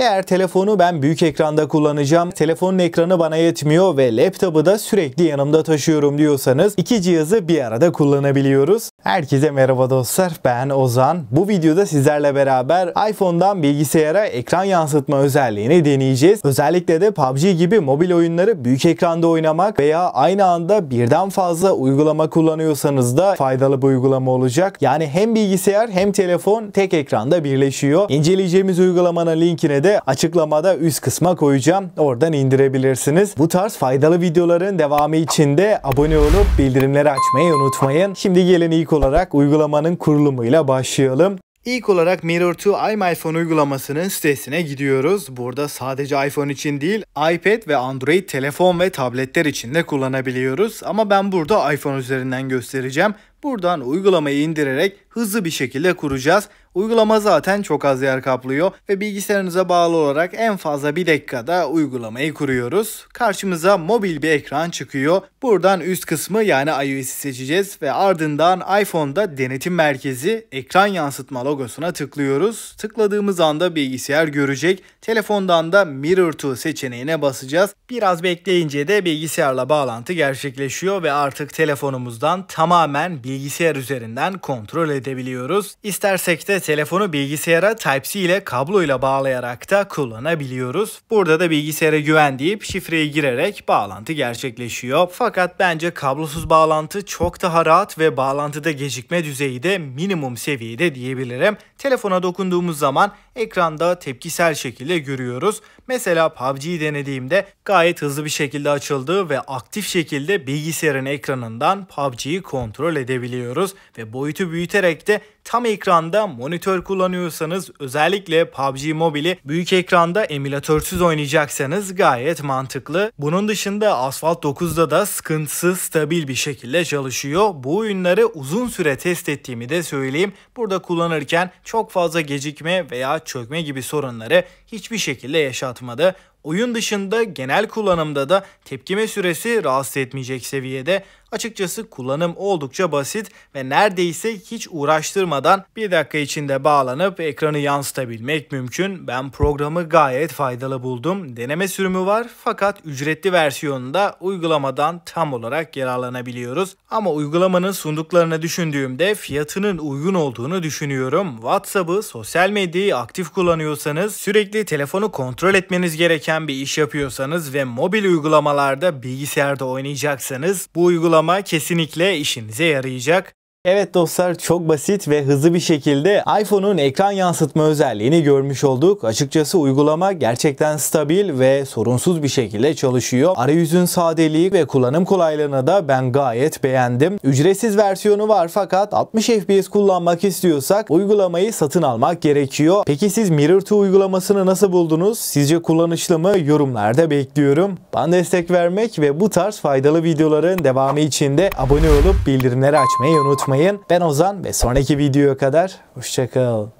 Eğer telefonu ben büyük ekranda kullanacağım, telefonun ekranı bana yetmiyor ve laptopu da sürekli yanımda taşıyorum diyorsanız iki cihazı bir arada kullanabiliyoruz. Herkese merhaba dostlar ben Ozan. Bu videoda sizlerle beraber iPhone'dan bilgisayara ekran yansıtma özelliğini deneyeceğiz. Özellikle de PUBG gibi mobil oyunları büyük ekranda oynamak veya aynı anda birden fazla uygulama kullanıyorsanız da faydalı bir uygulama olacak. Yani hem bilgisayar hem telefon tek ekranda birleşiyor. İnceleyeceğimiz uygulamanın linkine de açıklamada üst kısma koyacağım. Oradan indirebilirsiniz. Bu tarz faydalı videoların devamı için de abone olup bildirimleri açmayı unutmayın. Şimdi gelin ilk İlk olarak uygulamanın kurulumuyla başlayalım. İlk olarak Mirror 2 to iPhone uygulamasının sitesine gidiyoruz. Burada sadece iPhone için değil iPad ve Android telefon ve tabletler için de kullanabiliyoruz. Ama ben burada iPhone üzerinden göstereceğim. Buradan uygulamayı indirerek hızlı bir şekilde kuracağız. Uygulama zaten çok az yer kaplıyor ve bilgisayarınıza bağlı olarak en fazla bir dakikada uygulamayı kuruyoruz. Karşımıza mobil bir ekran çıkıyor. Buradan üst kısmı yani iOS'i seçeceğiz ve ardından iPhone'da denetim merkezi ekran yansıtma logosuna tıklıyoruz. Tıkladığımız anda bilgisayar görecek. Telefondan da Mirror to seçeneğine basacağız. Biraz bekleyince de bilgisayarla bağlantı gerçekleşiyor ve artık telefonumuzdan tamamen bilgisayar üzerinden kontrol edebiliyoruz. İstersek de telefonu bilgisayara Type-C ile kabloyla bağlayarak da kullanabiliyoruz. Burada da bilgisayara güven deyip şifreyi girerek bağlantı gerçekleşiyor. Fakat bence kablosuz bağlantı çok daha rahat ve bağlantıda gecikme düzeyi de minimum seviyede diyebilirim. Telefona dokunduğumuz zaman ekranda tepkisel şekilde görüyoruz. Mesela PUBG'yi denediğimde gayet hızlı bir şekilde açıldı ve aktif şekilde bilgisayarın ekranından PUBG'yi kontrol edebiliyoruz ve boyutu büyüterek de tam ekranda monitör kullanıyorsanız özellikle PUBG Mobile'i büyük ekranda emülatörsüz oynayacaksanız gayet mantıklı. Bunun dışında Asphalt 9'da da sıkıntısız stabil bir şekilde çalışıyor. Bu oyunları uzun süre test ettiğimi de söyleyeyim. Burada kullanırken çok fazla gecikme veya çökme gibi sorunları hiçbir şekilde yaşatmadı. Oyun dışında genel kullanımda da tepkime süresi rahatsız etmeyecek seviyede. Açıkçası kullanım oldukça basit ve neredeyse hiç uğraştırmadan bir dakika içinde bağlanıp ekranı yansıtabilmek mümkün. Ben programı gayet faydalı buldum. Deneme sürümü var fakat ücretli versiyonunda uygulamadan tam olarak yararlanabiliyoruz. Ama uygulamanın sunduklarını düşündüğümde fiyatının uygun olduğunu düşünüyorum. WhatsApp'ı, sosyal medyayı aktif kullanıyorsanız sürekli telefonu kontrol etmeniz gereken gereken bir iş yapıyorsanız ve mobil uygulamalarda bilgisayarda oynayacaksanız bu uygulama kesinlikle işinize yarayacak. Evet dostlar çok basit ve hızlı bir şekilde iPhone'un ekran yansıtma özelliğini görmüş olduk. Açıkçası uygulama gerçekten stabil ve sorunsuz bir şekilde çalışıyor. Arayüzün sadeliği ve kullanım kolaylığını da ben gayet beğendim. Ücretsiz versiyonu var fakat 60 FPS kullanmak istiyorsak uygulamayı satın almak gerekiyor. Peki siz Mirror 2 uygulamasını nasıl buldunuz? Sizce kullanışlı mı? Yorumlarda bekliyorum. Bana destek vermek ve bu tarz faydalı videoların devamı için de abone olup bildirimleri açmayı unutmayın unutmayın. Ben Ozan ve sonraki videoya kadar hoşçakalın.